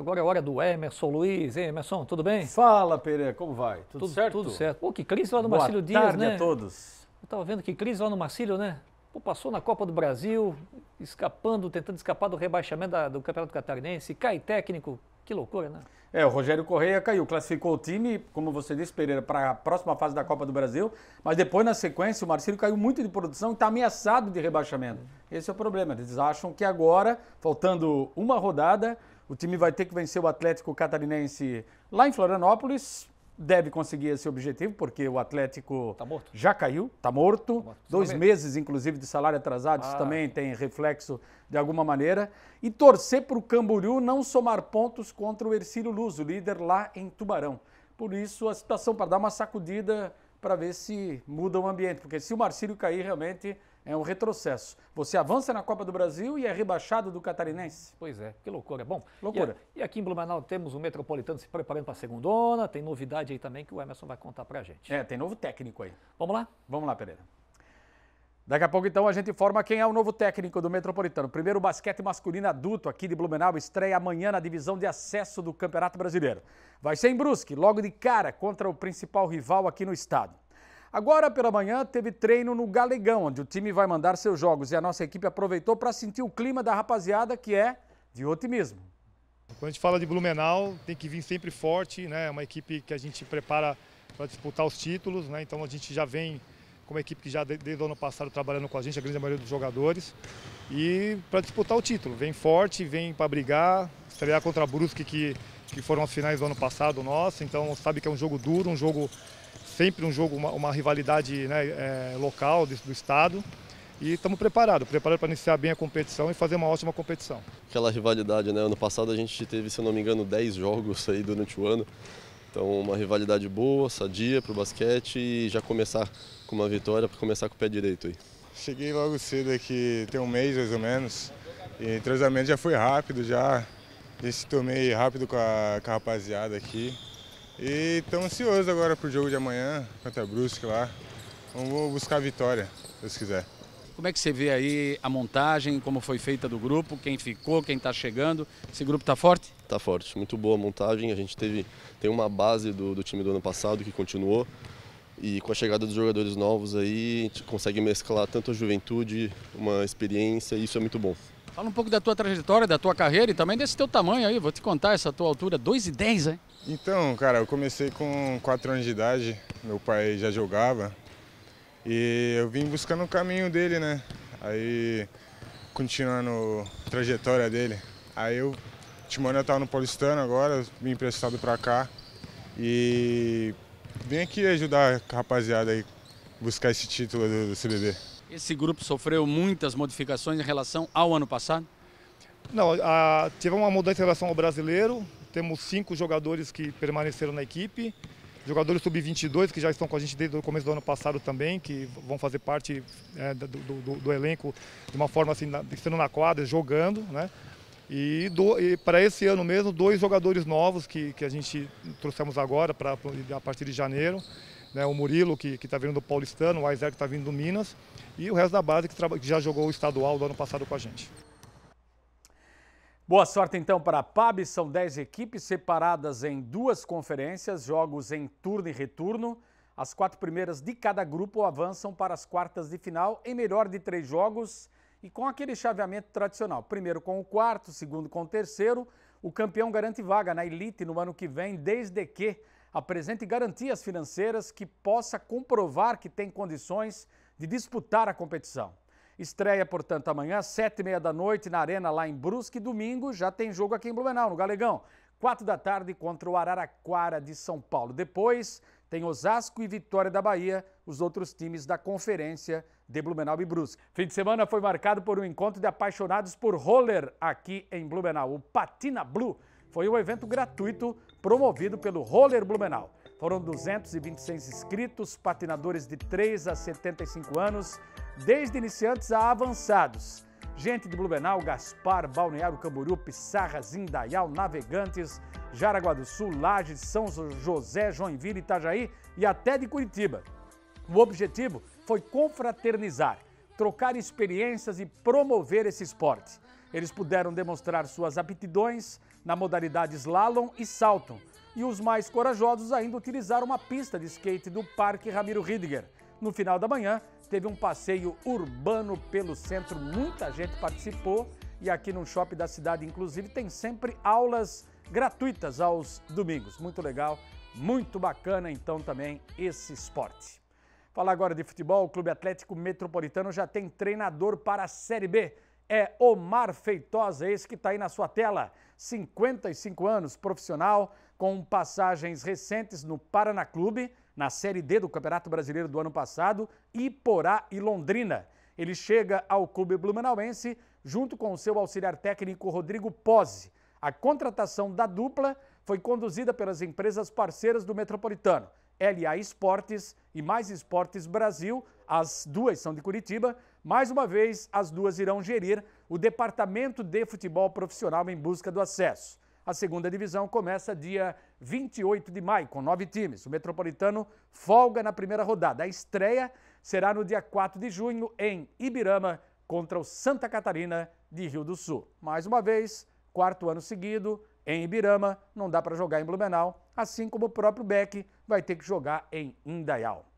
Agora é hora do Emerson Luiz. Emerson, tudo bem? Fala, Pereira, como vai? Tudo, tudo certo? Tudo certo. Pô, que crise lá no Marcelo Marcílio Dias, tarde né? a todos. Eu tava vendo que crise lá no Marcílio, né? Pô, passou na Copa do Brasil, escapando, tentando escapar do rebaixamento da, do Campeonato Catarinense. Cai técnico, que loucura, né? É, o Rogério Correia caiu, classificou o time, como você disse, Pereira, para a próxima fase da Copa do Brasil, mas depois, na sequência, o Marcílio caiu muito de produção e está ameaçado de rebaixamento. Esse é o problema. Eles acham que agora, faltando uma rodada, o time vai ter que vencer o Atlético Catarinense lá em Florianópolis. Deve conseguir esse objetivo, porque o Atlético tá já caiu, está morto. Tá morto. Dois meses, inclusive, de salário atrasado, isso ah. também tem reflexo de alguma maneira. E torcer para o Camboriú não somar pontos contra o Ercílio Luz, o líder lá em Tubarão. Por isso, a situação para dar uma sacudida para ver se muda o ambiente, porque se o Marcílio cair, realmente é um retrocesso. Você avança na Copa do Brasil e é rebaixado do Catarinense. Pois é, que loucura. Bom, loucura. E, aqui em Blumenau temos o Metropolitano se preparando para a segunda onda. Tem novidade aí também que o Emerson vai contar para a gente. É, tem novo técnico aí. Vamos lá? Vamos lá, Pereira. Daqui a pouco, então, a gente informa quem é o novo técnico do Metropolitano. Primeiro, basquete masculino adulto aqui de Blumenau estreia amanhã na divisão de acesso do Campeonato Brasileiro. Vai ser em Brusque, logo de cara, contra o principal rival aqui no estado. Agora pela manhã teve treino no Galegão, onde o time vai mandar seus jogos e a nossa equipe aproveitou para sentir o clima da rapaziada que é de otimismo. Quando a gente fala de Blumenau, tem que vir sempre forte, né? É uma equipe que a gente prepara para disputar os títulos, né? Então a gente já vem como equipe que já desde o ano passado trabalhando com a gente, a grande maioria dos jogadores, e para disputar o título. Vem forte, vem para brigar, estrear contra a Brusque, que, que foram as finais do ano passado nosso, então sabe que é um jogo duro, um jogo sempre um jogo, uma, uma rivalidade né, é, local do, do estado. E estamos preparados, preparados para iniciar bem a competição e fazer uma ótima competição. Aquela rivalidade, né? Ano passado a gente teve, se eu não me engano, 10 jogos aí durante o ano. Então, uma rivalidade boa, sadia para o basquete e já começar com uma vitória, para começar com o pé direito aí. Cheguei logo cedo aqui, tem um mês mais ou menos, e o treinamento já foi rápido, já, já se tomei rápido com a, com a rapaziada aqui. E estamos ansiosos agora para o jogo de amanhã contra a Brusque lá. Vamos buscar a vitória, se Deus quiser. Como é que você vê aí a montagem, como foi feita do grupo, quem ficou, quem está chegando? Esse grupo está forte? Está forte, muito boa a montagem. A gente teve tem uma base do, do time do ano passado que continuou. E com a chegada dos jogadores novos aí, a gente consegue mesclar tanto a juventude, uma experiência, e isso é muito bom. Fala um pouco da tua trajetória, da tua carreira e também desse teu tamanho aí. Vou te contar essa tua altura, e 10, hein? Então, cara, eu comecei com 4 anos de idade, meu pai já jogava e eu vim buscando o caminho dele, né? Aí, continuando a trajetória dele. Aí eu, Timóteo estava no Paulistano agora, vim emprestado para cá e vim aqui ajudar a rapaziada aí buscar esse título do, do CBB. Esse grupo sofreu muitas modificações em relação ao ano passado? Não, a, uma mudança em relação ao brasileiro. Temos cinco jogadores que permaneceram na equipe. Jogadores sub-22 que já estão com a gente desde o começo do ano passado também, que vão fazer parte é, do, do, do, elenco de uma forma assim, estando na quadra, jogando, né? E, e para esse ano mesmo, dois jogadores novos que, que a gente trouxemos agora, pra, a partir de janeiro né, o Murilo, que está vindo do Paulistano, o Aizer, que está vindo do Minas, e o resto da base, que, que já jogou o estadual do ano passado com a gente. Boa sorte então para a PAB. São 10 equipes separadas em duas conferências, jogos em turno e retorno. As quatro primeiras de cada grupo avançam para as quartas de final em melhor de três jogos e com aquele chaveamento tradicional. Primeiro com o quarto, segundo com o terceiro. O campeão garante vaga na elite no ano que vem, desde que apresente garantias financeiras que possa comprovar que tem condições de disputar a competição. Estreia, portanto, amanhã, sete e meia da noite, na Arena, lá em Brusque. Domingo já tem jogo aqui em Blumenau, no Galegão. Quatro da tarde contra o Araraquara de São Paulo. Depois tem Osasco e Vitória da Bahia, os outros times da conferência de Blumenau e Brusque. Fim de semana foi marcado por um encontro de apaixonados por roller aqui em Blumenau. O Patina Blue foi um evento gratuito promovido pelo Roller Blumenau. Foram 226 inscritos, patinadores de 3 a 75 anos, desde iniciantes a avançados. Gente de Blumenau, Gaspar, Balneário Camboriú, Pissarra, Zindaial, Navegantes, Jaraguá do Sul, Laje, São José, Joinville, Itajaí e até de Curitiba. O objetivo foi confraternizar, trocar experiências e promover esse esporte. Eles puderam demonstrar suas aptidões na modalidade slalom e salto. E os mais corajosos ainda utilizaram uma pista de skate do Parque Ramiro Ridger. No final da manhã, teve um passeio urbano pelo centro, muita gente participou. E aqui no shopping da cidade, inclusive, tem sempre aulas gratuitas aos domingos. Muito legal, muito bacana então também esse esporte. Falar agora de futebol, o Clube Atlético Metropolitano já tem treinador para a Série B é Omar Feitosa, esse que está aí na sua tela. 55 anos, profissional, com passagens recentes no Paraná Clube, na Série D do Campeonato Brasileiro do ano passado, Iporá e Londrina. Ele chega ao clube blumenauense junto com o seu auxiliar técnico Rodrigo Pozzi. A contratação da dupla foi conduzida pelas empresas parceiras do Metropolitano, LA Esportes e Mais Esportes Brasil, as duas são de Curitiba, mais uma vez, as duas irão gerir o departamento de futebol profissional em busca do acesso. A segunda divisão começa dia 28 de maio, com nove times. O Metropolitano folga na primeira rodada. A estreia será no dia 4 de junho, em Ibirama, contra o Santa Catarina de Rio do Sul. Mais uma vez, quarto ano seguido, em Ibirama, não dá para jogar em Blumenau, assim como o próprio Beck vai ter que jogar em Indaial.